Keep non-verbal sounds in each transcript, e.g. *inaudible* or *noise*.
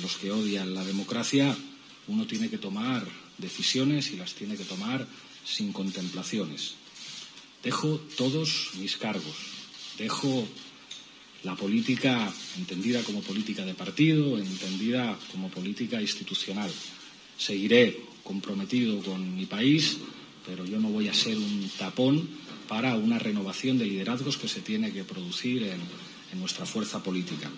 los que odian la democracia, uno tiene que tomar decisiones y las tiene que tomar sin contemplaciones. Dejo todos mis cargos, dejo la política entendida como política de partido, entendida como política institucional. Seguiré comprometido con mi país, pero yo no voy a ser un tapón para una renovación de liderazgos que se tiene que producir en, nuestra fuerza política.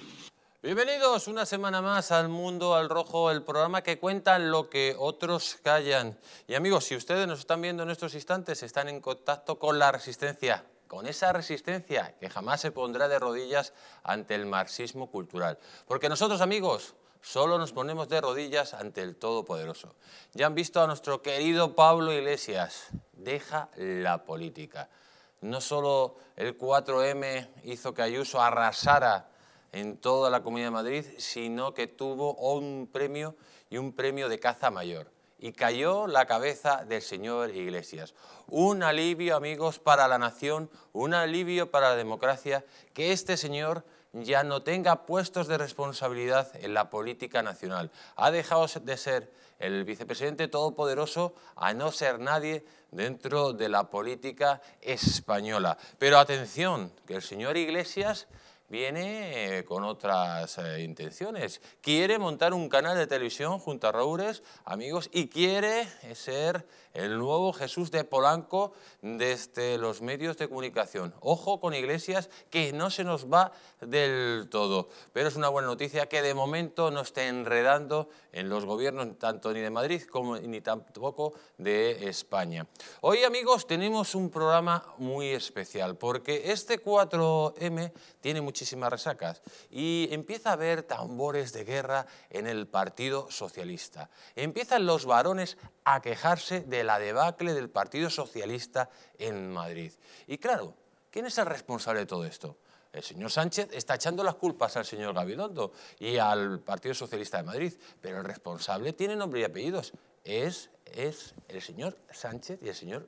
Bienvenidos una semana más al Mundo al Rojo, el programa que cuenta lo que otros callan. Y amigos, si ustedes nos están viendo en estos instantes, están en contacto con la resistencia, con esa resistencia que jamás se pondrá de rodillas ante el marxismo cultural. Porque nosotros, amigos, solo nos ponemos de rodillas ante el Todopoderoso. Ya han visto a nuestro querido Pablo Iglesias, deja la política. No solo el 4M hizo que Ayuso arrasara en toda la Comunidad de Madrid, sino que tuvo un premio y un premio de caza mayor. Y cayó la cabeza del señor Iglesias. Un alivio, amigos, para la nación, un alivio para la democracia, que este señor ya no tenga puestos de responsabilidad en la política nacional. Ha dejado de ser el vicepresidente todopoderoso a no ser nadie dentro de la política española. Pero atención, que el señor Iglesias viene eh, con otras eh, intenciones. Quiere montar un canal de televisión junto a Roures, amigos, y quiere ser el nuevo Jesús de Polanco desde los medios de comunicación. Ojo con iglesias que no se nos va del todo, pero es una buena noticia que de momento no esté enredando en los gobiernos tanto ni de Madrid como ni tampoco de España. Hoy amigos tenemos un programa muy especial porque este 4M tiene muchísimas resacas y empieza a haber tambores de guerra en el Partido Socialista. Empiezan los varones a quejarse de la debacle del Partido Socialista en Madrid. Y claro, ¿quién es el responsable de todo esto? El señor Sánchez está echando las culpas al señor Gabilondo y al Partido Socialista de Madrid, pero el responsable tiene nombre y apellidos. Es, es el señor Sánchez y el señor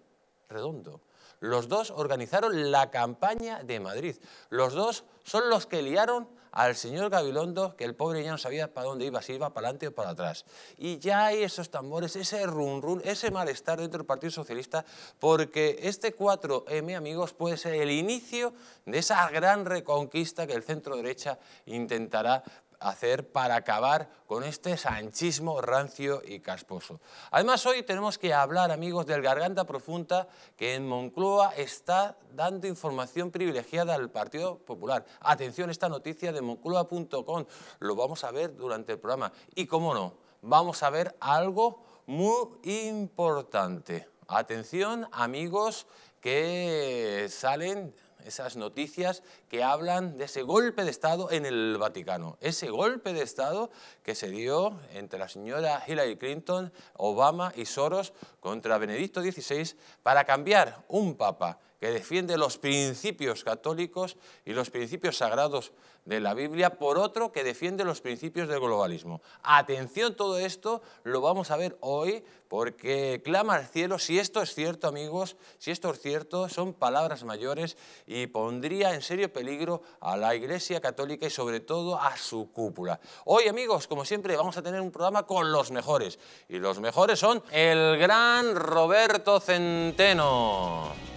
Redondo. Los dos organizaron la campaña de Madrid. Los dos son los que liaron al señor Gabilondo que el pobre ya no sabía para dónde iba, si iba para adelante o para atrás. Y ya hay esos tambores, ese run run, ese malestar dentro del Partido Socialista, porque este 4M, amigos, puede ser el inicio de esa gran reconquista que el centro derecha intentará hacer para acabar con este sanchismo rancio y casposo. Además, hoy tenemos que hablar, amigos, del Garganta Profunda, que en Moncloa está dando información privilegiada al Partido Popular. Atención, esta noticia de moncloa.com, lo vamos a ver durante el programa. Y cómo no, vamos a ver algo muy importante. Atención, amigos, que salen esas noticias que hablan de ese golpe de Estado en el Vaticano, ese golpe de Estado que se dio entre la señora Hillary Clinton, Obama y Soros contra Benedicto XVI para cambiar un papa que defiende los principios católicos y los principios sagrados de la Biblia por otro que defiende los principios del globalismo. Atención, todo esto lo vamos a ver hoy porque clama al cielo, si esto es cierto amigos, si esto es cierto, son palabras mayores y pondría en serio peligro a la Iglesia Católica y sobre todo a su cúpula. Hoy amigos, como siempre, vamos a tener un programa con los mejores y los mejores son el gran Roberto Centeno.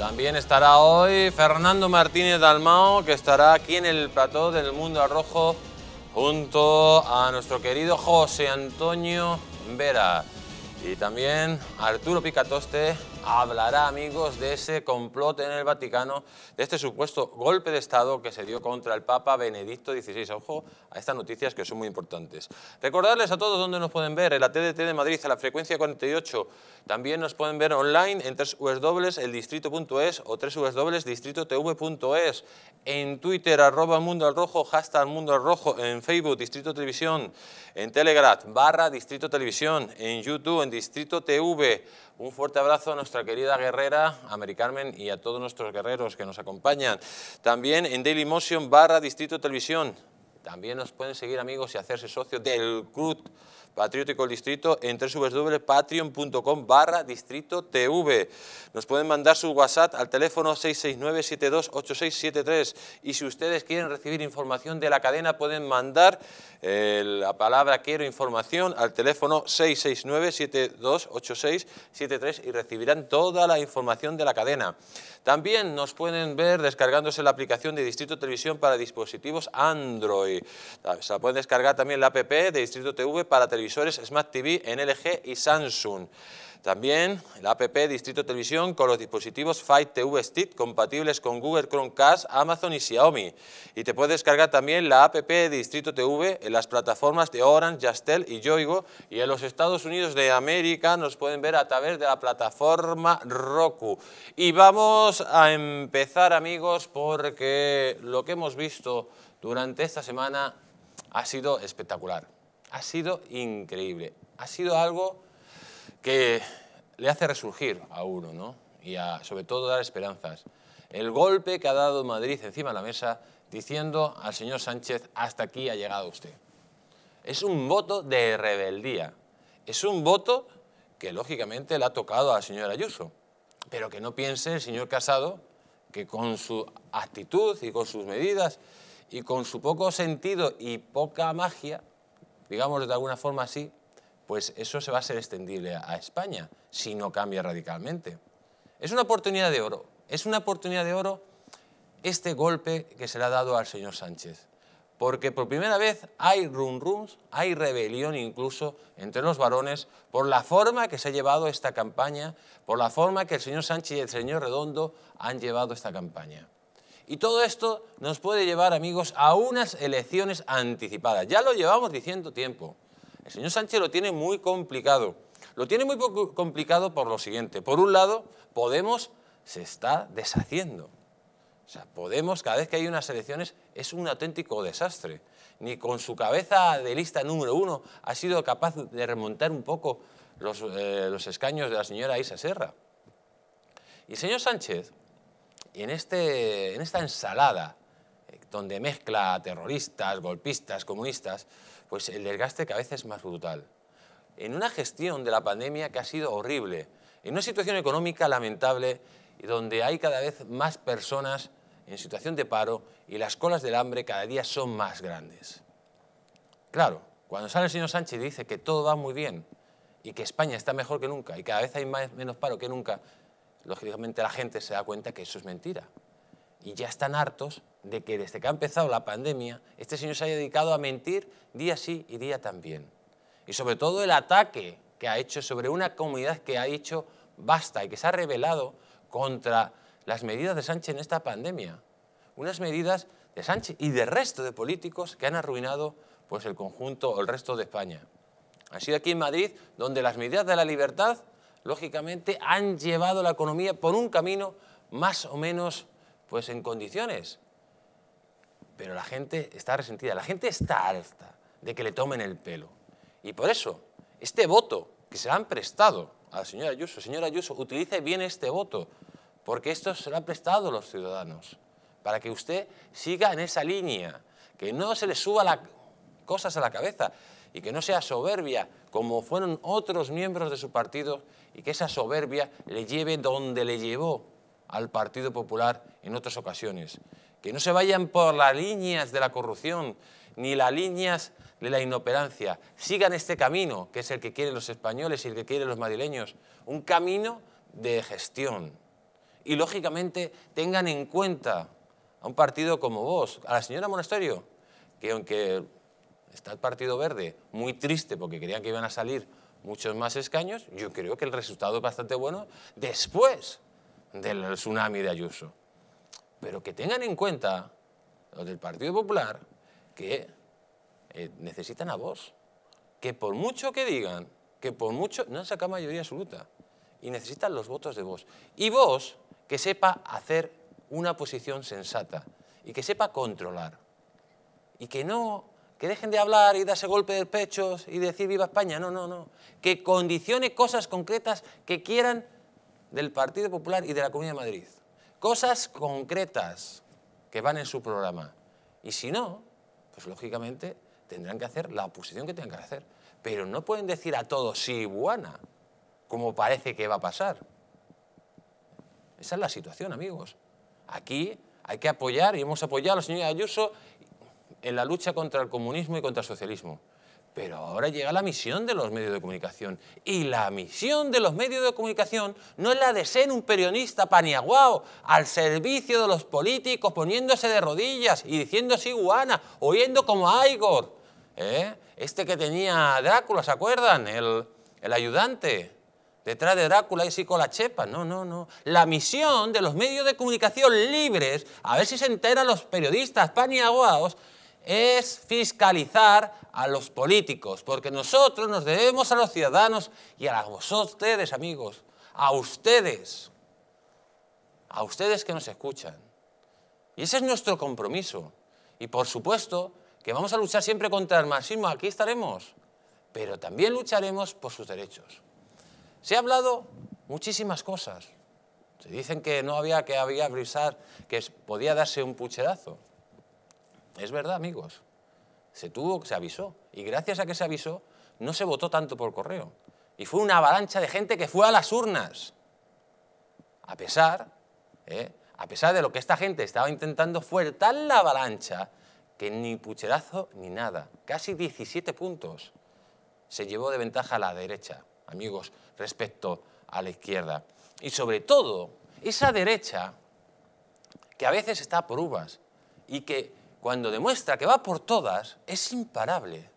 También estará hoy Fernando Martínez Dalmao, que estará aquí en el plató del Mundo Rojo... junto a nuestro querido José Antonio Vera. Y también Arturo Picatoste hablará, amigos, de ese complot en el Vaticano, de este supuesto golpe de Estado que se dio contra el Papa Benedicto XVI. Ojo a estas noticias que son muy importantes. Recordarles a todos dónde nos pueden ver, en la TDT de Madrid, a la frecuencia 48. También nos pueden ver online en www.eldistrito.es o www.distritotv.es, en Twitter, arroba Mundo al Rojo, hashtag Mundo al Rojo, en Facebook, Distrito Televisión, en Telegram, barra Distrito Televisión, en YouTube, en Distrito TV, un fuerte abrazo a nuestra querida guerrera, a Carmen y a todos nuestros guerreros que nos acompañan. También en Dailymotion barra Distrito Televisión. También nos pueden seguir amigos y hacerse socios del CRUT Patriótico Distrito en www.patreon.com barra Distrito TV. Nos pueden mandar su WhatsApp al teléfono 669-728673 y si ustedes quieren recibir información de la cadena pueden mandar eh, la palabra quiero información al teléfono 669-728673 y recibirán toda la información de la cadena. También nos pueden ver descargándose la aplicación de Distrito Televisión para dispositivos Android. Se pueden descargar también la app de Distrito TV para televisores Smart TV NLG y Samsung. También la app Distrito Televisión con los dispositivos Fight TV Stick compatibles con Google Chromecast, Amazon y Xiaomi. Y te puedes descargar también la app Distrito TV en las plataformas de Orange, Jastel y Yoigo. Y en los Estados Unidos de América nos pueden ver a través de la plataforma Roku. Y vamos a empezar amigos porque lo que hemos visto durante esta semana ha sido espectacular ha sido increíble. Ha sido algo que le hace resurgir a uno, Y sobre todo dar esperanzas. El golpe que ha dado Madrid encima de la mesa diciendo al señor Sánchez, hasta aquí ha llegado usted. Es un voto de rebeldía. Es un voto que lógicamente le ha tocado al señor Ayuso. Pero que no piense el señor Casado que con su actitud y con sus medidas y con su poco sentido y poca magia digamos de alguna forma así, pues eso se va a ser extendible a España si no cambia radicalmente. Es una oportunidad de oro, es una oportunidad de oro este golpe que se le ha dado al señor Sánchez, porque por primera vez hay rum rum hay rebelión incluso entre los varones por la forma que se ha llevado esta campaña, por la forma que el señor Sánchez y el señor Redondo han llevado esta campaña. Y todo esto nos puede llevar, amigos, a unas elecciones anticipadas. Ya lo llevamos diciendo tiempo. El señor Sánchez lo tiene muy complicado. Lo tiene muy complicado por lo siguiente. Por un lado, Podemos se está deshaciendo. O sea, Podemos, cada vez que hay unas elecciones, es un auténtico desastre. Ni con su cabeza de lista número uno ha sido capaz de remontar un poco los, eh, los escaños de la señora Isa Serra. Y el señor Sánchez y en, este, en esta ensalada, eh, donde mezcla terroristas, golpistas, comunistas, pues el desgaste cada vez es más brutal. En una gestión de la pandemia que ha sido horrible, en una situación económica lamentable, donde hay cada vez más personas en situación de paro y las colas del hambre cada día son más grandes. Claro, cuando sale el señor Sánchez y dice que todo va muy bien y que España está mejor que nunca y cada vez hay menos paro que nunca, lógicamente la gente se da cuenta que eso es mentira. Y ya están hartos de que desde que ha empezado la pandemia, este señor se haya dedicado a mentir día sí y día también. Y sobre todo el ataque que ha hecho sobre una comunidad que ha dicho basta y que se ha revelado contra las medidas de Sánchez en esta pandemia. Unas medidas de Sánchez y del resto de políticos que han arruinado pues, el conjunto o el resto de España. Ha sido aquí en Madrid donde las medidas de la libertad lógicamente, han llevado la economía por un camino más o menos pues, en condiciones. Pero la gente está resentida, la gente está alta de que le tomen el pelo. Y por eso, este voto que se le han prestado a la señora Ayuso, señora Ayuso, utilice bien este voto, porque esto se lo han prestado los ciudadanos, para que usted siga en esa línea, que no se le suba la, cosas a la cabeza y que no sea soberbia como fueron otros miembros de su partido y que esa soberbia le lleve donde le llevó al Partido Popular en otras ocasiones. Que no se vayan por las líneas de la corrupción ni las líneas de la inoperancia. Sigan este camino, que es el que quieren los españoles y el que quieren los madrileños. Un camino de gestión. Y lógicamente tengan en cuenta a un partido como vos, a la señora Monasterio, que aunque Está el Partido Verde muy triste porque creían que iban a salir muchos más escaños. Yo creo que el resultado es bastante bueno después del tsunami de Ayuso. Pero que tengan en cuenta los del Partido Popular que eh, necesitan a vos. Que por mucho que digan, que por mucho... No han sacado mayoría absoluta. Y necesitan los votos de vos. Y vos que sepa hacer una posición sensata y que sepa controlar. Y que no que dejen de hablar y darse golpe de pechos y decir viva España. No, no, no. Que condicione cosas concretas que quieran del Partido Popular y de la Comunidad de Madrid. Cosas concretas que van en su programa. Y si no, pues lógicamente tendrán que hacer la oposición que tengan que hacer. Pero no pueden decir a todos sí, buena, como parece que va a pasar. Esa es la situación, amigos. Aquí hay que apoyar y hemos apoyado a la señora Ayuso en la lucha contra el comunismo y contra el socialismo. Pero ahora llega la misión de los medios de comunicación. Y la misión de los medios de comunicación no es la de ser un periodista paniaguao al servicio de los políticos, poniéndose de rodillas y diciendo iguana, oyendo como Igor. ¿Eh? Este que tenía Drácula, ¿se acuerdan? El, ayudante. Detrás de Drácula y sí con la chepa. No, no, no. La misión de los medios de comunicación libres, a ver si se enteran los periodistas paniaguaos, es fiscalizar a los políticos, porque nosotros nos debemos a los ciudadanos y a vosotros, amigos, a ustedes, a ustedes que nos escuchan. Y ese es nuestro compromiso. Y por supuesto que vamos a luchar siempre contra el marxismo, aquí estaremos, pero también lucharemos por sus derechos. Se ha hablado muchísimas cosas. Se dicen que no había que había brisar, que podía darse un pucherazo. Es verdad, amigos. Se tuvo, se avisó. Y gracias a que se avisó, no se votó tanto por correo. Y fue una avalancha de gente que fue a las urnas. A pesar, ¿eh? a pesar de lo que esta gente estaba intentando, fue tal la avalancha que ni pucherazo ni nada. Casi 17 puntos se llevó de ventaja a la derecha, amigos, respecto a la izquierda. Y sobre todo, esa derecha que a veces está por uvas y que cuando demuestra que va por todas, es imparable.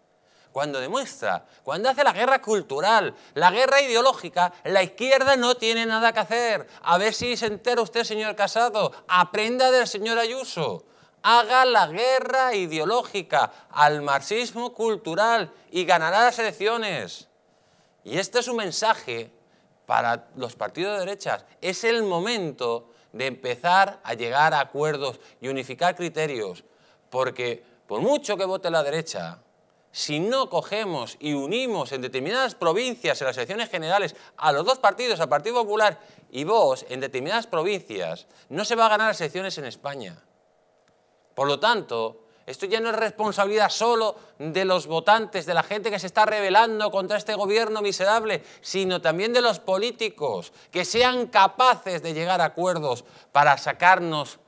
Cuando demuestra, cuando hace la guerra cultural, la guerra ideológica, la izquierda no tiene nada que hacer. A ver si se entera usted, señor Casado, aprenda del señor Ayuso. Haga la guerra ideológica al marxismo cultural y ganará las elecciones. Y este es un mensaje para los partidos de derechas. Es el momento de empezar a llegar a acuerdos y unificar criterios porque por mucho que vote la derecha, si no cogemos y unimos en determinadas provincias, en las elecciones generales, a los dos partidos, al Partido Popular y vos, en determinadas provincias, no se va a ganar las elecciones en España. Por lo tanto, esto ya no es responsabilidad solo de los votantes, de la gente que se está rebelando contra este gobierno miserable, sino también de los políticos, que sean capaces de llegar a acuerdos para sacarnos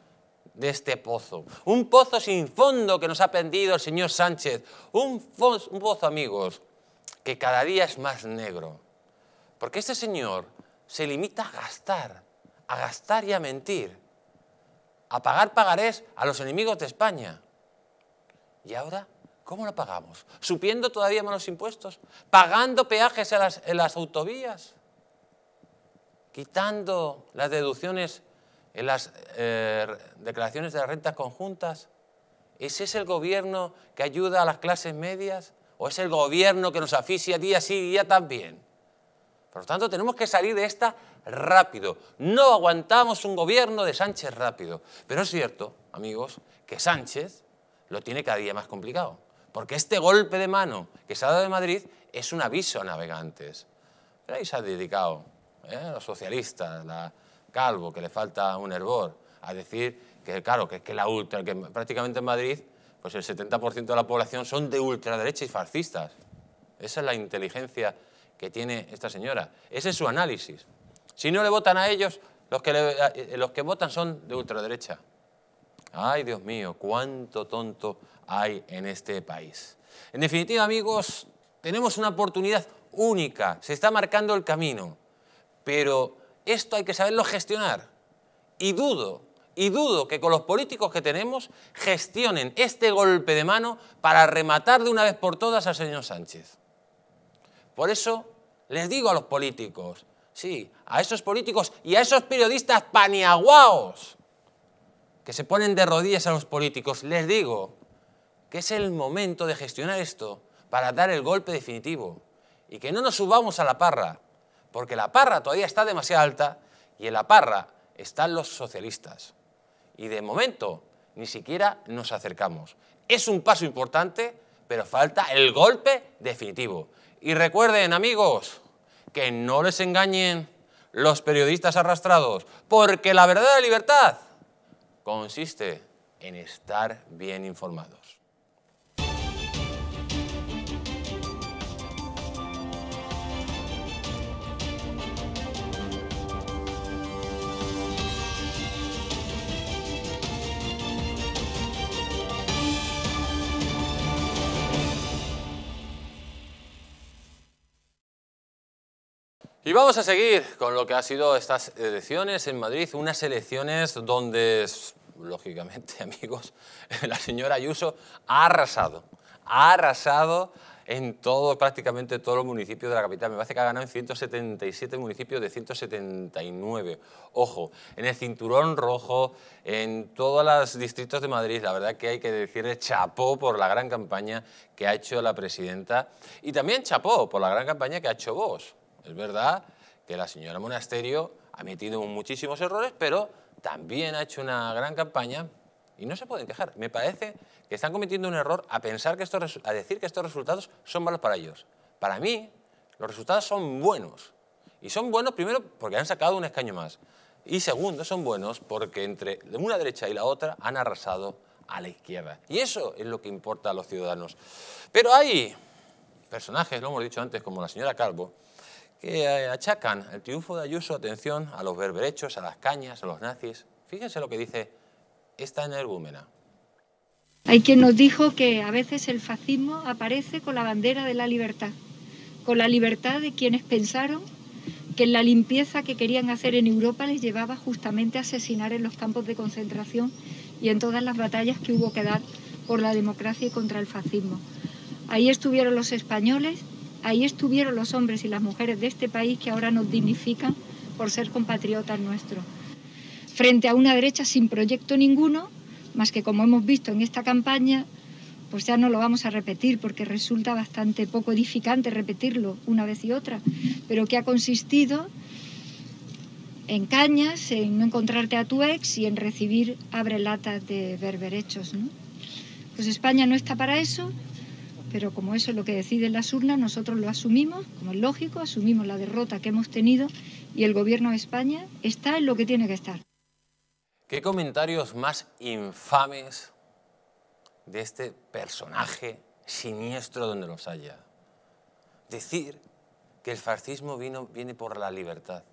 de este pozo. Un pozo sin fondo que nos ha pendido el señor Sánchez. Un, pozo, amigos, que cada día es más negro. Porque este señor se limita a gastar, a gastar y a mentir, a pagar pagarés a los enemigos de España. ¿Y ahora cómo lo pagamos? ¿Supiendo todavía más los impuestos? ¿Pagando peajes en las, en las autovías? ¿Quitando las deducciones en las eh, declaraciones de las rentas conjuntas? ¿ese ¿Es el gobierno que ayuda a las clases medias? ¿O es el gobierno que nos asfixia día sí, día también? Por lo tanto, tenemos que salir de esta rápido. No aguantamos un gobierno de Sánchez rápido. Pero es cierto, amigos, que Sánchez lo tiene cada día más complicado. Porque este golpe de mano que se ha dado de Madrid es un aviso a navegantes. Pero ahí se ha dedicado ¿eh? los socialistas, la, calvo, que le falta un hervor, a decir que, claro, que es que la ultra, que prácticamente en Madrid, pues el 70% de la población son de ultraderecha y fascistas. Esa es la inteligencia que tiene esta señora. Ese es su análisis. Si no le votan a ellos, los que, eh, los que votan son de ultraderecha. Ay, Dios mío, cuánto tonto hay en este país. En definitiva, amigos, tenemos una oportunidad única. Se está marcando el camino. Pero esto hay que saberlo gestionar. Y dudo, y dudo que con los políticos que tenemos gestionen este golpe de mano para rematar de una vez por todas al señor Sánchez. Por eso les digo a los políticos, sí, a esos políticos y a esos periodistas paniaguaos que se ponen de rodillas a los políticos, les digo que es el momento de gestionar esto para dar el golpe definitivo y que no nos subamos a la parra, porque la parra todavía está demasiado alta y en la parra están los socialistas. Y de momento ni siquiera nos acercamos. Es un paso importante, pero falta el golpe definitivo. Y recuerden, amigos, que no les engañen los periodistas arrastrados, porque la verdadera libertad consiste en estar bien informados. Y vamos a seguir con lo que han sido estas elecciones en Madrid, unas elecciones donde, lógicamente, *laughs* amigos, la señora Ayuso ha arrasado, ha arrasado en todo, prácticamente todos los municipios de la capital. Me parece que ha ganado en 177 municipios de 179. Ojo, en el cinturón rojo, en todos los distritos de Madrid, la verdad que hay que decirle chapó por la gran campaña que ha hecho la presidenta y también chapó por la gran campaña que ha hecho vos. Es verdad que la señora Monasterio ha metido muchísimos errores, pero también ha hecho una gran campaña y no se pueden quejar. Me parece que están cometiendo un error a, pensar que estos, a decir que estos resultados son malos para ellos. Para mí, los resultados son buenos. Y son buenos primero porque han sacado un escaño más. Y segundo, son buenos porque entre una derecha y la otra han arrasado a la izquierda. Y eso es lo que importa a los ciudadanos. Pero hay personajes, lo hemos dicho antes, como la señora Calvo, que achacan el triunfo de Ayuso, atención, a los berberechos, a las cañas, a los nazis. Fíjense lo que dice esta energúmena. Hay quien nos dijo que a veces el fascismo aparece con la bandera de la libertad, con la libertad de quienes pensaron que la limpieza que querían hacer en Europa les llevaba justamente a asesinar en los campos de concentración y en todas las batallas que hubo que dar por la democracia y contra el fascismo. Ahí estuvieron los españoles Ahí estuvieron los hombres y las mujeres de este país que ahora nos dignifican por ser compatriotas nuestros. Frente a una derecha sin proyecto ninguno, más que como hemos visto en esta campaña, pues ya no lo vamos a repetir porque resulta bastante poco edificante repetirlo una vez y otra, pero que ha consistido en cañas, en no encontrarte a tu ex y en recibir abrelatas de berberechos. ¿no? Pues España no está para eso pero como eso es lo que deciden las urnas, nosotros lo asumimos, como es lógico, asumimos la derrota que hemos tenido y el Gobierno de España está en lo que tiene que estar. ¿Qué comentarios más infames de este personaje siniestro donde los haya? Decir que el fascismo vino, viene por la libertad.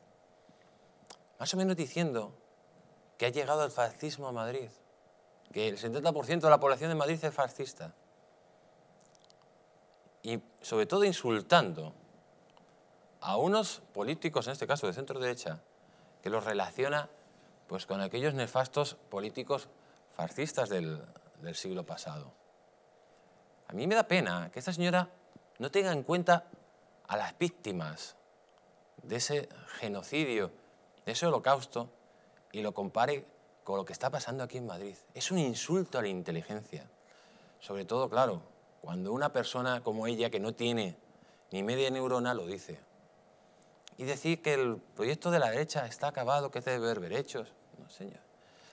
Más o menos diciendo que ha llegado el fascismo a Madrid, que el 70% de la población de Madrid es fascista y sobre todo insultando a unos políticos, en este caso de centro derecha, que los relaciona pues, con aquellos nefastos políticos fascistas del, del siglo pasado. A mí me da pena que esta señora no tenga en cuenta a las víctimas de ese genocidio, de ese holocausto, y lo compare con lo que está pasando aquí en Madrid. Es un insulto a la inteligencia. Sobre todo, claro, cuando una persona como ella, que no tiene ni media neurona, lo dice. Y decir que el proyecto de la derecha está acabado, que debe de derechos, No, señor.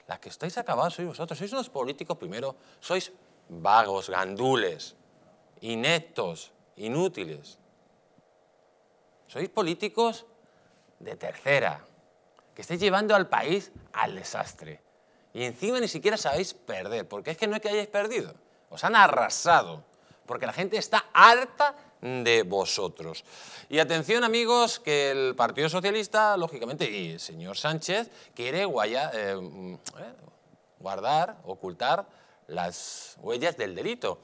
Las que estáis acabados sois vosotros. Sois unos políticos, primero, sois vagos, gandules, ineptos, inútiles. Sois políticos de tercera, que estáis llevando al país al desastre. Y encima ni siquiera sabéis perder, porque es que no es que hayáis perdido, os han arrasado porque la gente está harta de vosotros. Y atención amigos, que el Partido Socialista, lógicamente, y el señor Sánchez, quiere guaya, eh, mm, eh, guardar, ocultar las huellas del delito.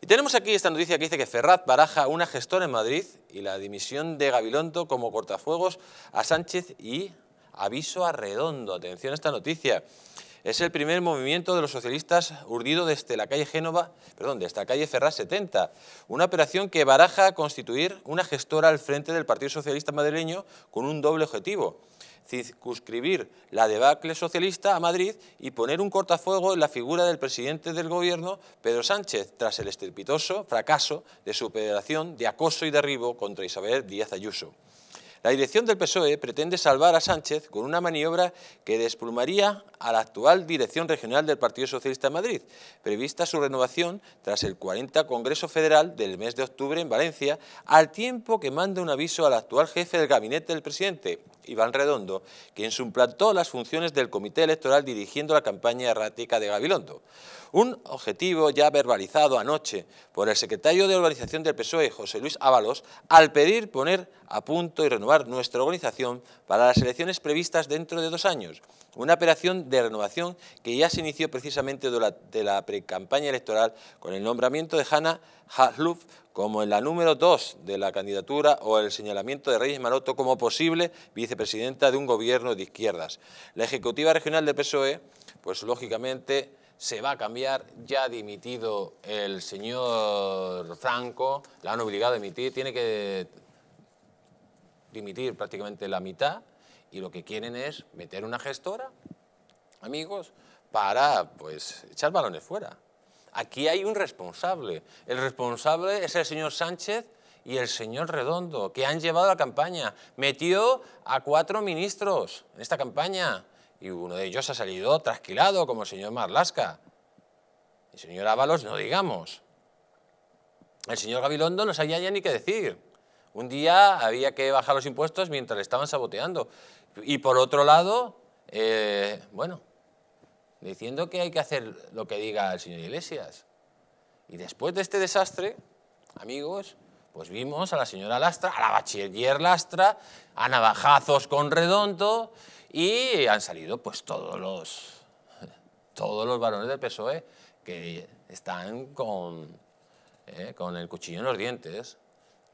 Y tenemos aquí esta noticia que dice que Ferrat baraja una gestora en Madrid y la dimisión de Gabilonto como cortafuegos a Sánchez y aviso a Redondo. Atención a esta noticia. Es el primer movimiento de los socialistas urdido desde la calle Génova, perdón, desde la calle Ferraz 70, una operación que baraja constituir una gestora al frente del Partido Socialista madrileño con un doble objetivo, circunscribir la debacle socialista a Madrid y poner un cortafuego en la figura del presidente del gobierno, Pedro Sánchez, tras el estrepitoso fracaso de su operación de acoso y derribo contra Isabel Díaz Ayuso. La dirección del PSOE pretende salvar a Sánchez con una maniobra que desplumaría a la actual dirección regional del Partido Socialista de Madrid, prevista su renovación tras el 40 Congreso Federal del mes de octubre en Valencia, al tiempo que manda un aviso al actual jefe del gabinete del presidente, Iván Redondo, quien suplantó las funciones del Comité Electoral dirigiendo la campaña errática de Gabilondo. Un objetivo ya verbalizado anoche por el secretario de Organización del PSOE, José Luis Ábalos, al pedir poner a punto y renovar nuestra organización para las elecciones previstas dentro de dos años, una operación de renovación que ya se inició precisamente durante la precampaña electoral con el nombramiento de Hanna Hasluf como la número dos de la candidatura o el señalamiento de Reyes Maroto como posible vicepresidenta de un gobierno de izquierdas. La ejecutiva regional del PSOE, pues lógicamente se va a cambiar, ya ha dimitido el señor Franco, la han obligado a emitir, tiene que dimitir prácticamente la mitad y lo que quieren es meter una gestora, amigos, para pues, echar balones fuera. Aquí hay un responsable. El responsable es el señor Sánchez y el señor Redondo, que han llevado la campaña. Metió a cuatro ministros en esta campaña y uno de ellos ha salido trasquilado, como el señor Marlasca. El señor Ábalos no digamos. El señor Gabilondo no sabía ya ni qué decir. Un día había que bajar los impuestos mientras le estaban saboteando. Y por otro lado, eh, bueno, diciendo que hay que hacer lo que diga el señor Iglesias. Y después de este desastre, amigos, pues vimos a la señora Lastra, a la bachiller Lastra, a navajazos con Redondo y han salido pues todos los, todos los varones del PSOE que están con, eh, con el cuchillo en los dientes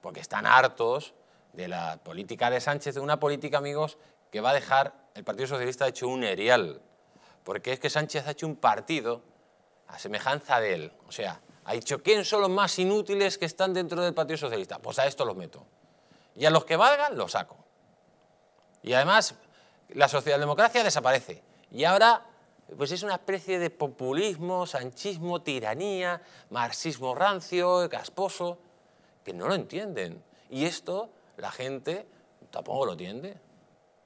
porque están hartos de la política de Sánchez, de una política, amigos, que va a dejar el Partido Socialista hecho un erial, porque es que Sánchez ha hecho un partido a semejanza de él. O sea, ha dicho, ¿quién son los más inútiles que están dentro del Partido Socialista? Pues a esto los meto. Y a los que valgan, los saco. Y además, la socialdemocracia desaparece. Y ahora, pues es una especie de populismo, sanchismo, tiranía, marxismo rancio, gasposo que no lo entienden. Y esto la gente tampoco lo entiende.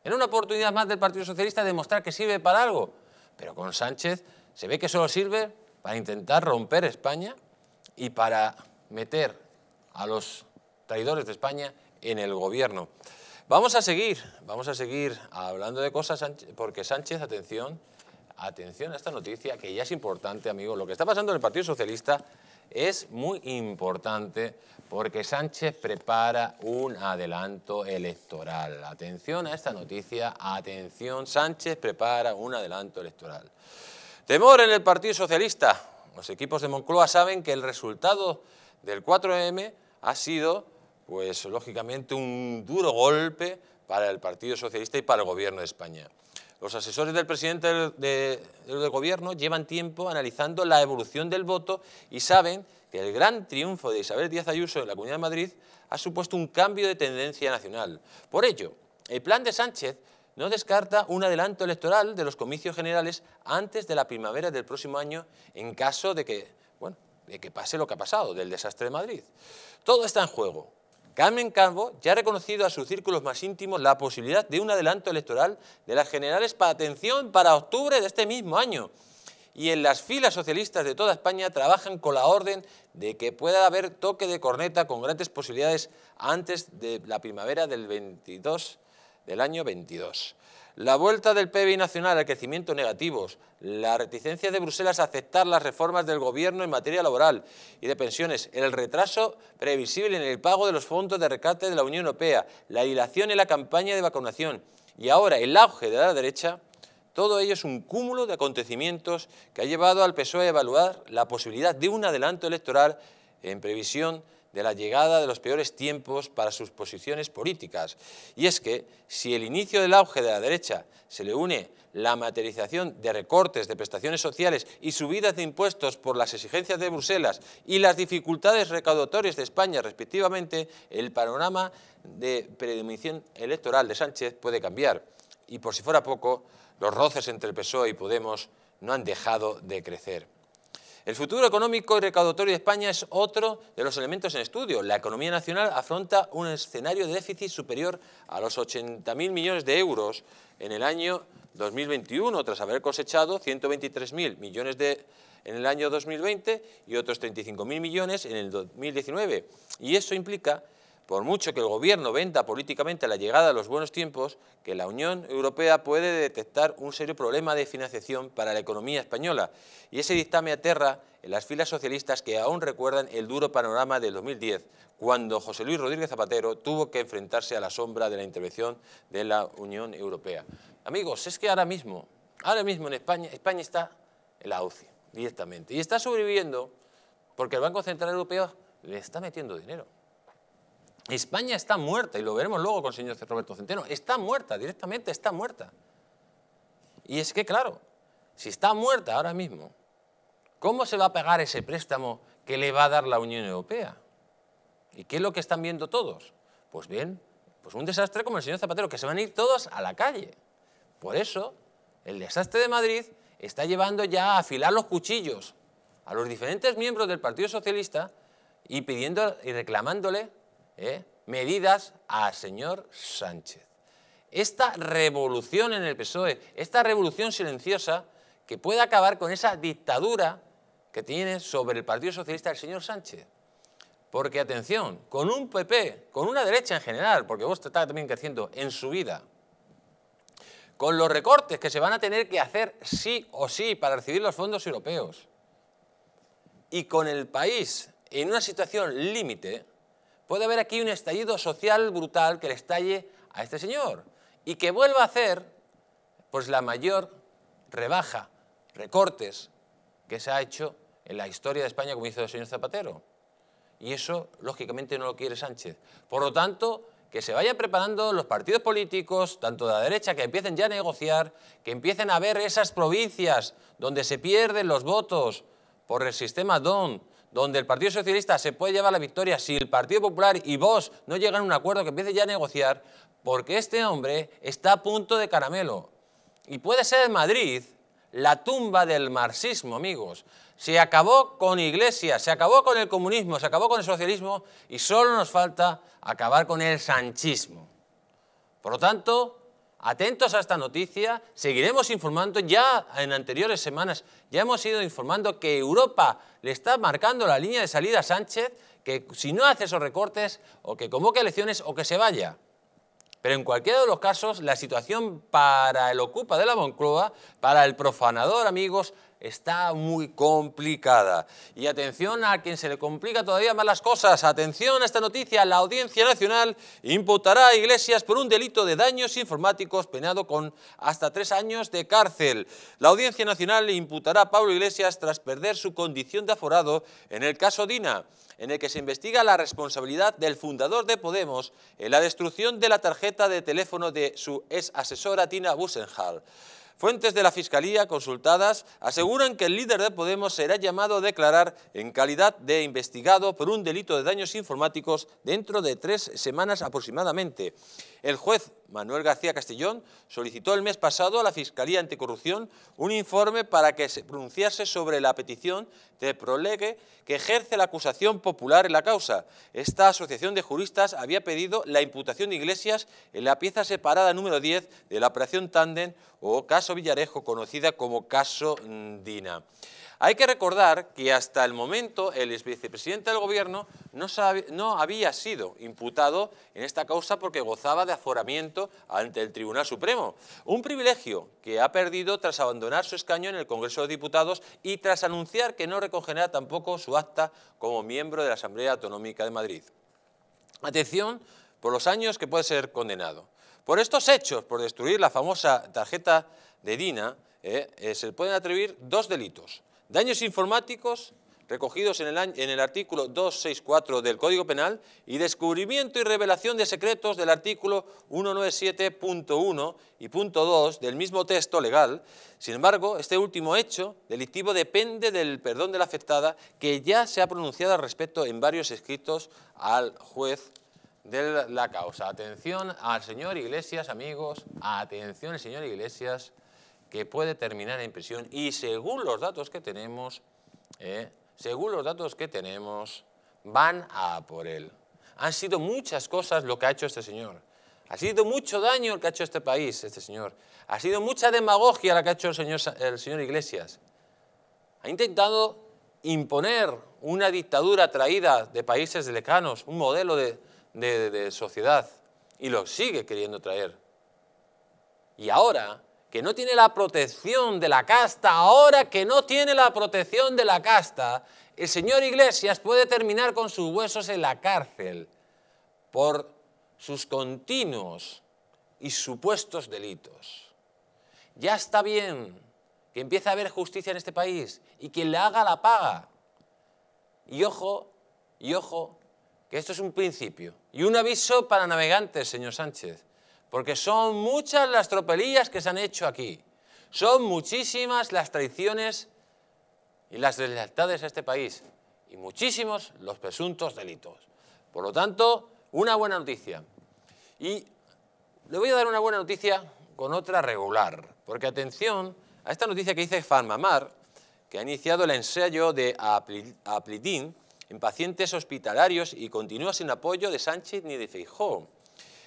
Era una oportunidad más del Partido Socialista de demostrar que sirve para algo, pero con Sánchez se ve que solo sirve para intentar romper España y para meter a los traidores de España en el gobierno. Vamos a seguir, vamos a seguir hablando de cosas, porque Sánchez, atención, atención a esta noticia que ya es importante, amigos. Lo que está pasando en el Partido Socialista es muy importante porque Sánchez prepara un adelanto electoral. Atención a esta noticia, atención, Sánchez prepara un adelanto electoral. Temor en el Partido Socialista. Los equipos de Moncloa saben que el resultado del 4M ha sido, pues lógicamente, un duro golpe para el Partido Socialista y para el Gobierno de España. Los asesores del presidente del, de, gobierno llevan tiempo analizando la evolución del voto y saben que el gran triunfo de Isabel Díaz Ayuso en la Comunidad de Madrid ha supuesto un cambio de tendencia nacional. Por ello, el plan de Sánchez no descarta un adelanto electoral de los comicios generales antes de la primavera del próximo año en caso de que, de que pase lo que ha pasado, del desastre de Madrid. Todo está en juego. Carmen Cambo ya ha reconocido a sus círculos más íntimos la posibilidad de un adelanto electoral de las generales para atención para octubre de este mismo año. Y en las filas socialistas de toda España trabajan con la orden de que pueda haber toque de corneta con grandes posibilidades antes de la primavera del 22 del año 22. La vuelta del PBI nacional al crecimiento negativos, la reticencia de Bruselas a aceptar las reformas del gobierno en materia laboral y de pensiones, el retraso previsible en el pago de los fondos de rescate de la Unión Europea, la dilación en la campaña de vacunación y ahora el auge de la derecha, todo ello es un cúmulo de acontecimientos que ha llevado al PSOE a evaluar la posibilidad de un adelanto electoral en previsión de la llegada de los peores tiempos para sus posiciones políticas. Y es que, si el inicio del auge de la derecha se le une la materialización de recortes de prestaciones sociales y subidas de impuestos por las exigencias de Bruselas y las dificultades recaudatorias de España respectivamente, el panorama de predominación electoral de Sánchez puede cambiar. Y por si fuera poco, los roces entre el PSOE y Podemos no han dejado de crecer. El futuro económico y recaudatorio de España es otro de los elementos en estudio. La economía nacional afronta un escenario de déficit superior a los 80.000 millones de euros en el año 2021, tras haber cosechado 123.000 millones de en el año 2020 y otros 35.000 millones en el 2019. Y eso implica por mucho que el gobierno venda políticamente la llegada a los buenos tiempos, que la Unión Europea puede detectar un serio problema de financiación para la economía española y ese dictamen aterra en las filas socialistas que aún recuerdan el duro panorama del 2010, cuando José Luis Rodríguez Zapatero tuvo que enfrentarse a la sombra de la intervención de la Unión Europea. Amigos, es que ahora mismo, ahora mismo en España, España está en la UCI directamente y está sobreviviendo porque el Banco Central Europeo le está metiendo dinero. España está muerta, y lo veremos luego con el señor Roberto Centeno, está muerta, directamente está muerta. Y es que, claro, si está muerta ahora mismo, ¿cómo se va a pagar ese préstamo que le va a dar la Unión Europea? ¿Y qué es lo que están viendo todos? Pues bien, pues un desastre como el señor Zapatero, que se van a ir todos a la calle. Por eso, el desastre de Madrid está llevando ya a afilar los cuchillos a los diferentes miembros del Partido Socialista y pidiendo y reclamándole ¿eh? medidas a señor Sánchez. Esta revolución en el PSOE, esta revolución silenciosa que puede acabar con esa dictadura que tiene sobre el Partido Socialista el señor Sánchez. Porque, atención, con un PP, con una derecha en general, porque vos estás también creciendo en su vida, con los recortes que se van a tener que hacer sí o sí para recibir los fondos europeos, y con el país en una situación límite, Puede haber aquí un estallido social brutal que le estalle a este señor y que vuelva a hacer pues la mayor rebaja, recortes que se ha hecho en la historia de España como hizo el señor Zapatero. Y eso, lógicamente, no lo quiere Sánchez. Por lo tanto, que se vayan preparando los partidos políticos, tanto de la derecha, que empiecen ya a negociar, que empiecen a ver esas provincias donde se pierden los votos por el sistema DON, donde el Partido Socialista se puede llevar la victoria si el Partido Popular y vos no llegan a un acuerdo que empiece ya a negociar, porque este hombre está a punto de caramelo. Y puede ser en Madrid la tumba del marxismo, amigos. Se acabó con Iglesia, se acabó con el comunismo, se acabó con el socialismo y solo nos falta acabar con el sanchismo. Por lo tanto, Atentos a esta noticia, seguiremos informando. Ya en anteriores semanas ya hemos ido informando que Europa le está marcando la línea de salida a Sánchez, que si no hace esos recortes, o que convoque elecciones o que se vaya. Pero en cualquiera de los casos, la situación para el ocupa de la Moncloa, para el profanador, amigos, está muy complicada. Y atención a quien se le complica todavía más las cosas. Atención a esta noticia. La Audiencia Nacional imputará a Iglesias por un delito de daños informáticos penado con hasta tres años de cárcel. La Audiencia Nacional imputará a Pablo Iglesias tras perder su condición de aforado en el caso Dina, en el que se investiga la responsabilidad del fundador de Podemos en la destrucción de la tarjeta de teléfono de su ex asesora Tina Busenhal. Fuentes de la Fiscalía consultadas aseguran que el líder de Podemos será llamado a declarar en calidad de investigado por un delito de daños informáticos dentro de tres semanas aproximadamente. El juez Manuel García Castellón solicitó el mes pasado a la Fiscalía Anticorrupción un informe para que se pronunciase sobre la petición de Prolegue que ejerce la acusación popular en la causa. Esta asociación de juristas había pedido la imputación de Iglesias en la pieza separada número 10 de la operación Tandem o caso Villarejo, conocida como caso mm, Dina. Hay que recordar que hasta el momento el vicepresidente del gobierno no, había sido imputado en esta causa porque gozaba de aforamiento ante el Tribunal Supremo, un privilegio que ha perdido tras abandonar su escaño en el Congreso de Diputados y tras anunciar que no recogerá tampoco su acta como miembro de la Asamblea Autonómica de Madrid. Atención por los años que puede ser condenado. Por estos hechos, por destruir la famosa tarjeta de Dina, eh, eh, se pueden atribuir dos delitos. Daños informáticos recogidos en el, en artículo 264 del Código Penal y descubrimiento y revelación de secretos del artículo 197.1 y 2 del mismo texto legal. Sin embargo, este último hecho delictivo depende del perdón de la afectada que ya se ha pronunciado al respecto en varios escritos al juez de la causa. Atención al señor Iglesias, amigos, atención al señor Iglesias, que puede terminar en prisión y según los datos que tenemos, eh, según los datos que tenemos, van a por él. Han sido muchas cosas lo que ha hecho este señor. Ha sido mucho daño el que ha hecho este país, este señor. Ha sido mucha demagogia la que ha hecho el señor, el señor Iglesias. Ha intentado imponer una dictadura traída de países lecanos... un modelo de, de, de, sociedad, y lo sigue queriendo traer. Y ahora que no tiene la protección de la casta, ahora que no tiene la protección de la casta, el señor Iglesias puede terminar con sus huesos en la cárcel por sus continuos y supuestos delitos. Ya está bien que empiece a haber justicia en este país y quien le haga la paga. Y ojo, y ojo, que esto es un principio y un aviso para navegantes, señor Sánchez porque son muchas las tropelías que se han hecho aquí. Son muchísimas las traiciones y las deslealtades a este país y muchísimos los presuntos delitos. Por lo tanto, una buena noticia. Y le voy a dar una buena noticia con otra regular, porque atención a esta noticia que dice Farmamar, que ha iniciado el ensayo de Aplidin en pacientes hospitalarios y continúa sin apoyo de Sánchez ni de Feijóo.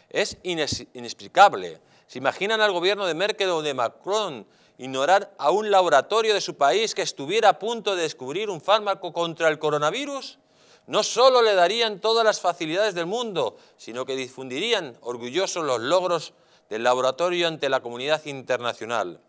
Es inexplicable. ¿Se imaginan al gobierno de Merkel o de Macron ignorar a un laboratorio de su país que estuviera a punto de descubrir un fármaco contra el coronavirus? No solo le darían todas las facilidades del mundo, sino que difundirían orgullosos los logros del laboratorio ante la comunidad internacional.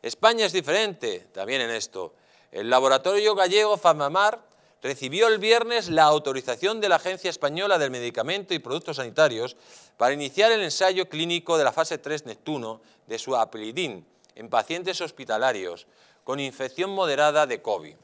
España es diferente también en esto. El laboratorio gallego Famamar recibió el viernes la autorización de la Agencia Española del Medicamento y Productos Sanitarios para iniciar el ensayo clínico de la fase 3 Neptuno de su apelidín en pacientes hospitalarios con infección moderada de COVID.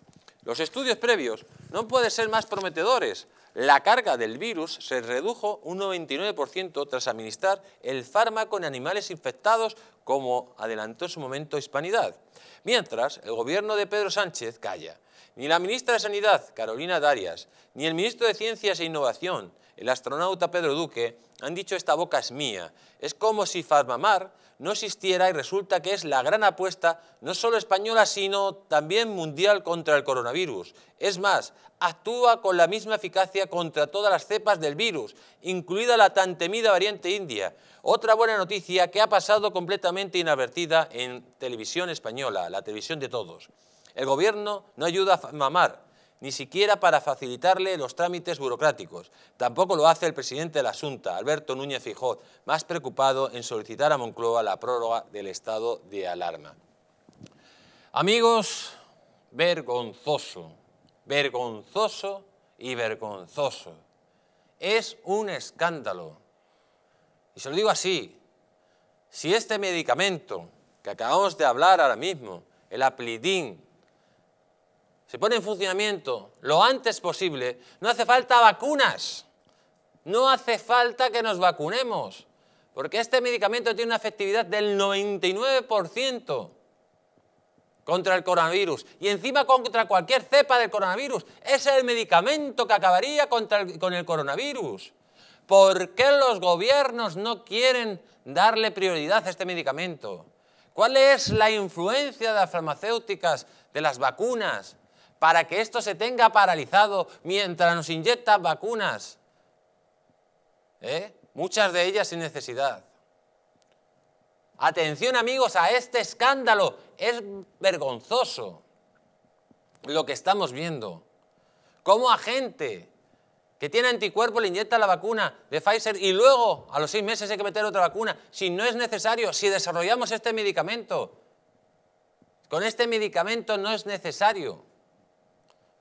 Los estudios previos no pueden ser más prometedores. La carga del virus se redujo un 99% tras administrar el fármaco en animales infectados, como adelantó en su momento Hispanidad. Mientras, el gobierno de Pedro Sánchez calla ni la ministra de Sanidad, Carolina Darias, ni el ministro de Ciencias e Innovación, el astronauta Pedro Duque, han dicho esta boca es mía. Es como si Farmamar no existiera y resulta que es la gran apuesta, no solo española, sino también mundial contra el coronavirus. Es más, actúa con la misma eficacia contra todas las cepas del virus, incluida la tan temida variante india. Otra buena noticia que ha pasado completamente inadvertida en televisión española, la televisión de todos. El gobierno no ayuda a mamar, ni siquiera para facilitarle los trámites burocráticos. Tampoco lo hace el presidente de la Junta, Alberto Núñez Fijot, más preocupado en solicitar a Moncloa la prórroga del estado de alarma. Amigos, vergonzoso, vergonzoso y vergonzoso. Es un escándalo. Y se lo digo así, si este medicamento que acabamos de hablar ahora mismo, el aplidín, se pone en funcionamiento lo antes posible, no hace falta vacunas. No hace falta que nos vacunemos, porque este medicamento tiene una efectividad del 99% contra el coronavirus y encima contra cualquier cepa del coronavirus. Es el medicamento que acabaría con el coronavirus. ¿Por qué los gobiernos no quieren darle prioridad a este medicamento? ¿Cuál es la influencia de las farmacéuticas, de las vacunas, para que esto se tenga paralizado mientras nos inyectan vacunas. ¿Eh? Muchas de ellas sin necesidad. Atención amigos a este escándalo. Es vergonzoso lo que estamos viendo. Cómo a gente que tiene anticuerpo le inyecta la vacuna de Pfizer y luego a los seis meses hay que meter otra vacuna. Si no es necesario, si desarrollamos este medicamento, con este medicamento no es necesario.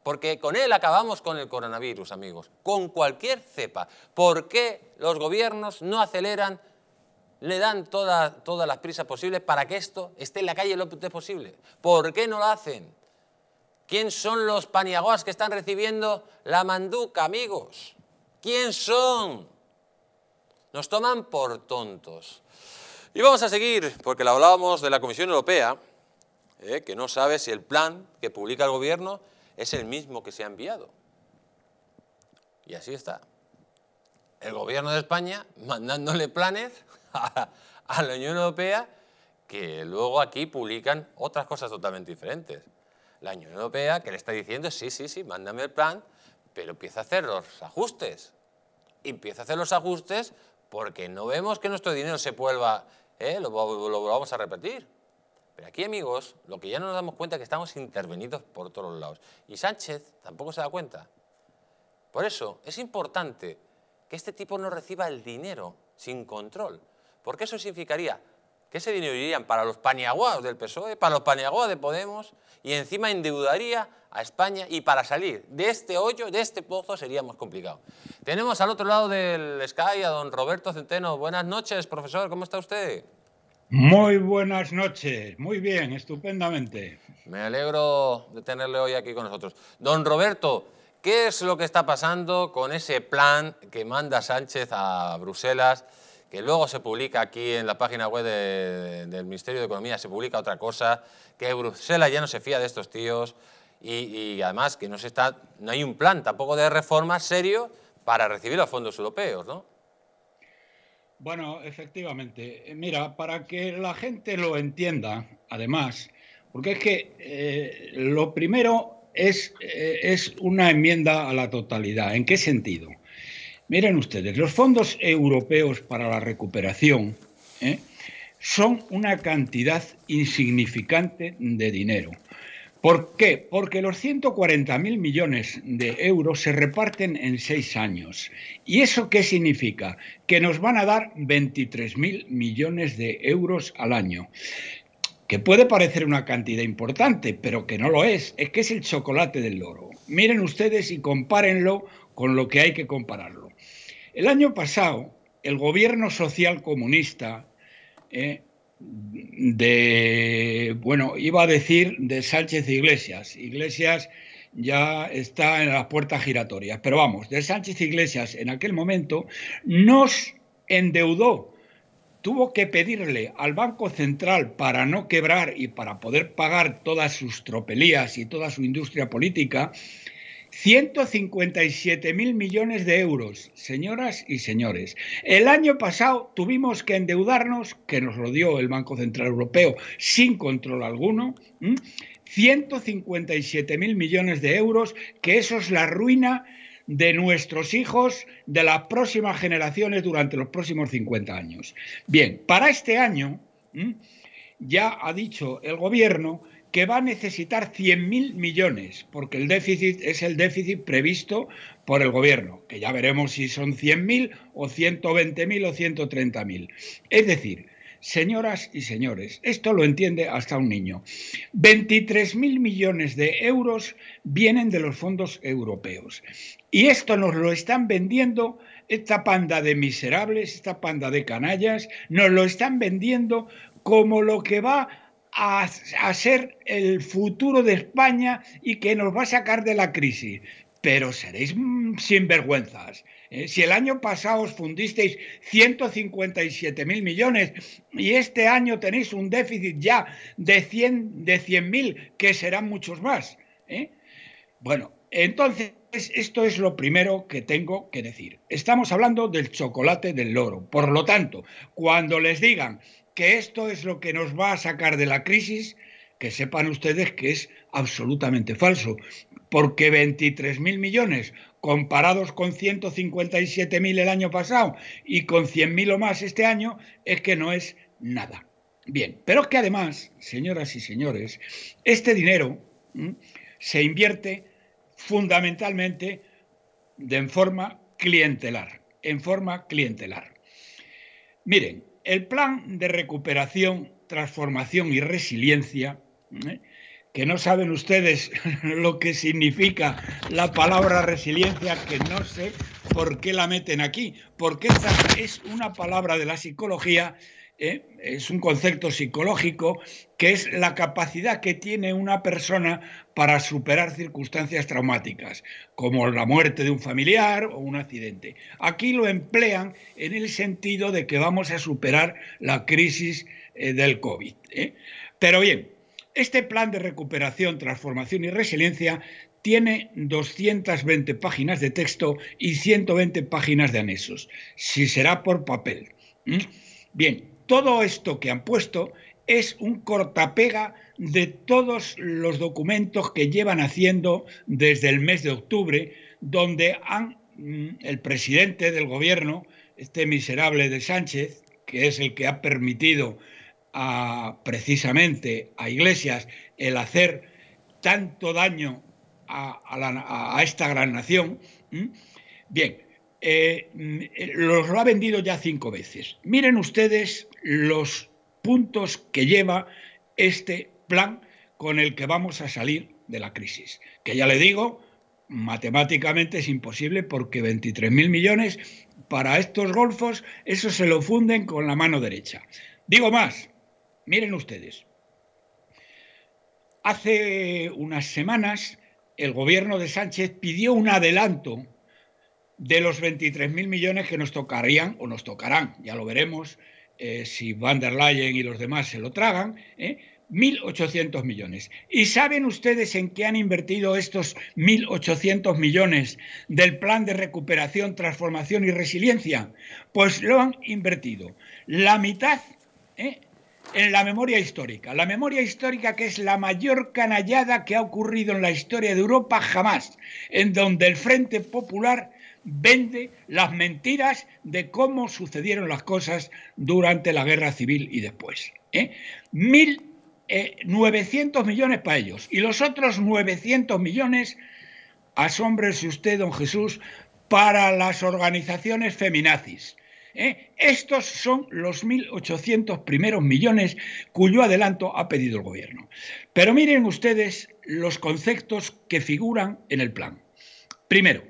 Porque con él acabamos con el coronavirus, amigos, con cualquier cepa. ¿Por qué los gobiernos no aceleran, le dan todas las prisas posibles para que esto esté en la calle lo antes posible? ¿Por qué no lo hacen? ¿Quién son los paniaguas que están recibiendo la manduca, amigos? ¿Quién son? Nos toman por tontos. Y vamos a seguir, porque la hablábamos de la Comisión Europea, eh, que no sabe si el plan que publica el gobierno es el mismo que se ha enviado. Y así está. El gobierno de España mandándole planes *laughs* a, la Unión Europea que luego aquí publican otras cosas totalmente diferentes. La Unión Europea que le está diciendo, sí, sí, sí, mándame el plan, pero empieza a hacer los ajustes. empieza a hacer los ajustes porque no vemos que nuestro dinero se vuelva, ¿eh? lo vamos a repetir. Pero aquí, amigos, lo que ya no nos damos cuenta es que estamos intervenidos por todos los lados. Y Sánchez tampoco se da cuenta. Por eso es importante que este tipo no reciba el dinero sin control. Porque eso significaría que ese dinero iría para los paniaguados del PSOE, para los paniaguados de Podemos, y encima endeudaría a España y para salir de este hoyo, de este pozo, sería más complicado. Tenemos al otro lado del Sky a don Roberto Centeno. Buenas noches, profesor, ¿cómo está usted? Muy buenas noches, muy bien, estupendamente. Me alegro de tenerle hoy aquí con nosotros. Don Roberto, ¿qué es lo que está pasando con ese plan que manda Sánchez a Bruselas, que luego se publica aquí en la página web del Ministerio de Economía, se publica otra cosa, que Bruselas ya no se fía de estos tíos y, además que no, se está, no hay un plan tampoco de reforma serio para recibir los fondos europeos, ¿no? Bueno, efectivamente. Eh, mira, para que la gente lo entienda, además, porque es que eh, lo primero eh, es, una enmienda a la totalidad. ¿En qué sentido? Miren ustedes, los fondos europeos para la recuperación son una cantidad insignificante de dinero. ¿Por qué? Porque los 140.000 millones de euros se reparten en seis años. ¿Y eso qué significa? Que nos van a dar 23.000 millones de euros al año que puede parecer una cantidad importante, pero que no lo es, es que es el chocolate del loro. Miren ustedes y compárenlo con lo que hay que compararlo. El año pasado, el gobierno social comunista eh, de, bueno, iba a decir de Sánchez Iglesias. Iglesias ya está en las puertas giratorias, pero vamos, de Sánchez Iglesias en aquel momento nos endeudó, tuvo que pedirle al Banco Central para no quebrar y para poder pagar todas sus tropelías y toda su industria política, 157.000 mil millones de euros, señoras y señores. El año pasado tuvimos que endeudarnos, que nos lo dio el Banco Central Europeo sin control alguno, 157.000 mil millones de euros, que eso es la ruina de nuestros hijos, de las próximas generaciones durante los próximos 50 años. Bien, para este año, ya ha dicho el gobierno que va a necesitar 100.000 millones, porque el déficit es el déficit previsto por el gobierno, que ya veremos si son 100.000 o 120.000 o 130.000. Es decir, señoras y señores, esto lo entiende hasta un niño. 23.000 millones de euros vienen de los fondos europeos. Y esto nos lo están vendiendo esta panda de miserables, esta panda de canallas, nos lo están vendiendo como lo que va a, ser el futuro de España y que nos va a sacar de la crisis pero seréis mm, sinvergüenzas. vergüenzas. ¿eh? si el año pasado os fundisteis 157 mil millones y este año tenéis un déficit ya de 100 de que serán muchos más. ¿eh? Bueno, entonces esto es lo primero que tengo que decir. Estamos hablando del chocolate del loro. Por lo tanto, cuando les digan que esto es lo que nos va a sacar de la crisis, que sepan ustedes que es absolutamente falso, porque 23.000 millones comparados con 157.000 el año pasado y con 100.000 o más este año, es que no es nada. Bien, pero es que además, señoras y señores, este dinero se invierte fundamentalmente de en forma clientelar, en forma clientelar. Miren, el plan de recuperación, transformación y resiliencia, ¿eh? que no saben ustedes *laughs* lo que significa la palabra resiliencia, que no sé por qué la meten aquí, porque esa es una palabra de la psicología ¿eh? es un concepto psicológico que es la capacidad que tiene una persona para superar circunstancias traumáticas, como la muerte de un familiar o un accidente. Aquí lo emplean en el sentido de que vamos a superar la crisis eh, del COVID. ¿eh? Pero bien, este plan de recuperación, transformación y resiliencia tiene 220 páginas de texto y 120 páginas de anexos, si será por papel. Bien, todo esto que han puesto es un cortapega de todos los documentos que llevan haciendo desde el mes de octubre, donde han, mm, el presidente del gobierno, este miserable de Sánchez, que es el que ha permitido a, precisamente a Iglesias el hacer tanto daño a, esta gran nación, mm, bien, eh, mm, eh, los lo ha vendido ya cinco veces. Miren ustedes los puntos que lleva este plan con el que vamos a salir de la crisis. Que ya le digo, matemáticamente es imposible porque 23.000 millones para estos golfos, eso se lo funden con la mano derecha. Digo más, miren ustedes, hace unas semanas el gobierno de Sánchez pidió un adelanto de los 23.000 millones que nos tocarían o nos tocarán, ya lo veremos, eh, si Van der Leyen y los demás se lo tragan, 1.800 ¿eh? millones. ¿Y saben ustedes en qué han invertido estos 1.800 millones del plan de recuperación, transformación y resiliencia? Pues lo han invertido la mitad ¿eh? en la memoria histórica. La memoria histórica que es la mayor canallada que ha ocurrido en la historia de Europa jamás, en donde el Frente Popular vende las mentiras de cómo sucedieron las cosas durante la guerra civil y después. ¿eh? Mil, 900 eh, millones para ellos y los otros 900 millones, asómbrese usted, don Jesús, para las organizaciones feminazis. ¿eh? Estos son los 1.800 primeros millones cuyo adelanto ha pedido el gobierno. Pero miren ustedes los conceptos que figuran en el plan. Primero,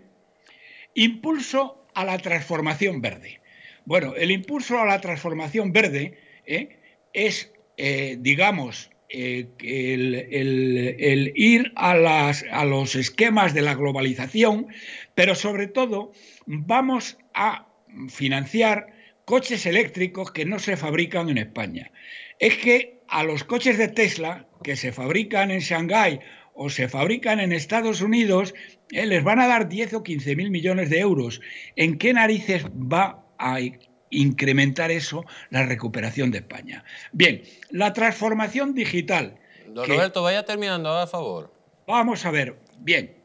Impulso a la transformación verde. Bueno, el impulso a la transformación verde ¿eh? es, eh, digamos, eh, el, ir a, a los esquemas de la globalización, pero sobre todo vamos a financiar coches eléctricos que no se fabrican en España. Es que a los coches de Tesla que se fabrican en Shanghái o se fabrican en Estados Unidos, eh, les van a dar 10 o 15 mil millones de euros. ¿En qué narices va a incrementar eso la recuperación de España? Bien, la transformación digital. Don Roberto, vaya terminando, a favor. Vamos a ver, bien.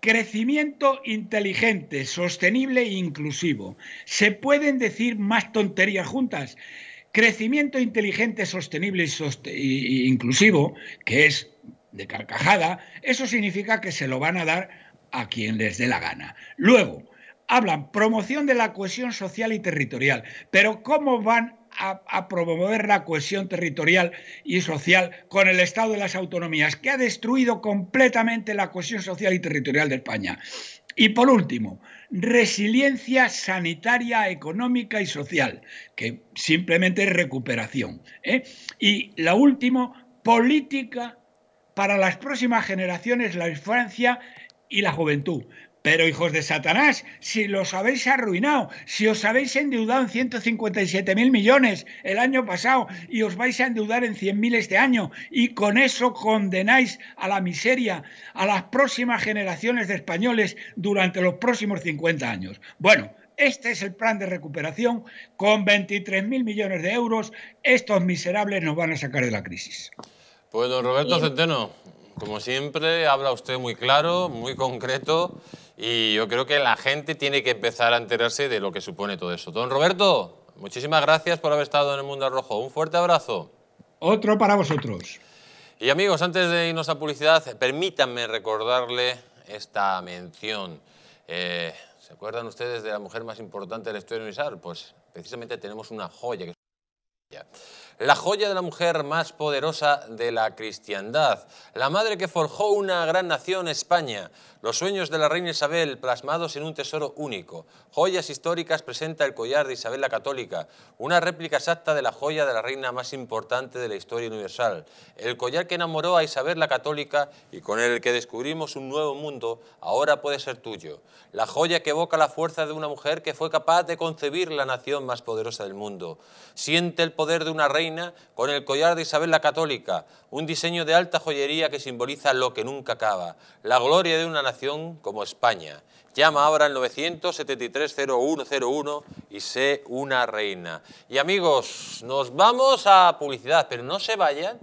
Crecimiento inteligente, sostenible e inclusivo. ¿Se pueden decir más tonterías juntas? Crecimiento inteligente, sostenible e inclusivo, que es de carcajada, eso significa que se lo van a dar a quien les dé la gana. Luego, hablan promoción de la cohesión social y territorial, pero ¿cómo van a, promover la cohesión territorial y social con el Estado de las autonomías, que ha destruido completamente la cohesión social y territorial de España? Y por último, resiliencia sanitaria, económica y social, que simplemente es recuperación. ¿eh? Y la última, política para las próximas generaciones, la infancia y la juventud. Pero hijos de Satanás, si los habéis arruinado, si os habéis endeudado en 157 mil millones el año pasado y os vais a endeudar en 100 mil este año y con eso condenáis a la miseria a las próximas generaciones de españoles durante los próximos 50 años. Bueno, este es el plan de recuperación. Con 23 mil millones de euros, estos miserables nos van a sacar de la crisis. Pues Roberto Centeno, como siempre, habla usted muy claro, muy concreto y yo creo que la gente tiene que empezar a enterarse de lo que supone todo eso. Don Roberto, muchísimas gracias por haber estado en el Mundo Rojo. Un fuerte abrazo. Otro para vosotros. Y amigos, antes de irnos a publicidad, permítanme recordarle esta mención. Eh, ¿Se acuerdan ustedes de la mujer más importante del la historia universal? Pues precisamente tenemos una joya que la joya de la mujer más poderosa de la cristiandad, la madre que forjó una gran nación España, los sueños de la reina Isabel plasmados en un tesoro único, joyas históricas presenta el collar de Isabel la Católica, una réplica exacta de la joya de la reina más importante de la historia universal, el collar que enamoró a Isabel la Católica y con el que descubrimos un nuevo mundo, ahora puede ser tuyo, la joya que evoca la fuerza de una mujer que fue capaz de concebir la nación más poderosa del mundo, siente el poder de una reina con el collar de Isabel la Católica, un diseño de alta joyería que simboliza lo que nunca acaba, la gloria de una nación como España. Llama ahora al 973-0101 y sé una reina. Y amigos, nos vamos a publicidad, pero no se vayan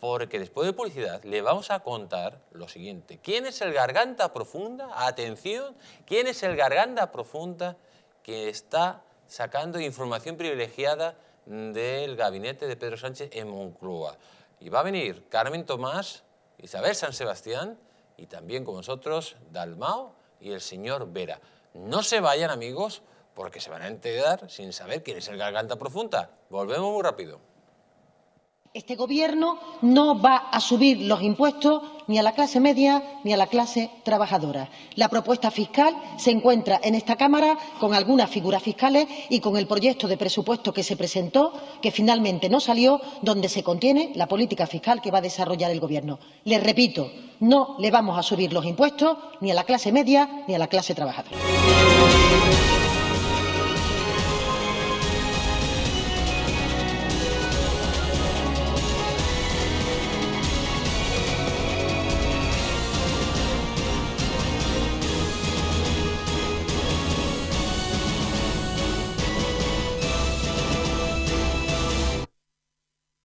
porque después de publicidad le vamos a contar lo siguiente. ¿Quién es el garganta profunda? Atención, ¿quién es el garganta profunda que está sacando información privilegiada del gabinete de Pedro Sánchez en Moncloa. Y va a venir Carmen Tomás, Isabel San Sebastián y también con nosotros Dalmao y el señor Vera. No se vayan amigos porque se van a enterar sin saber quién es el Garganta Profunda. Volvemos muy rápido. Este gobierno no va a subir los impuestos ni a la clase media ni a la clase trabajadora. La propuesta fiscal se encuentra en esta Cámara con algunas figuras fiscales y con el proyecto de presupuesto que se presentó, que finalmente no salió, donde se contiene la política fiscal que va a desarrollar el Gobierno. Les repito, no le vamos a subir los impuestos ni a la clase media ni a la clase trabajadora.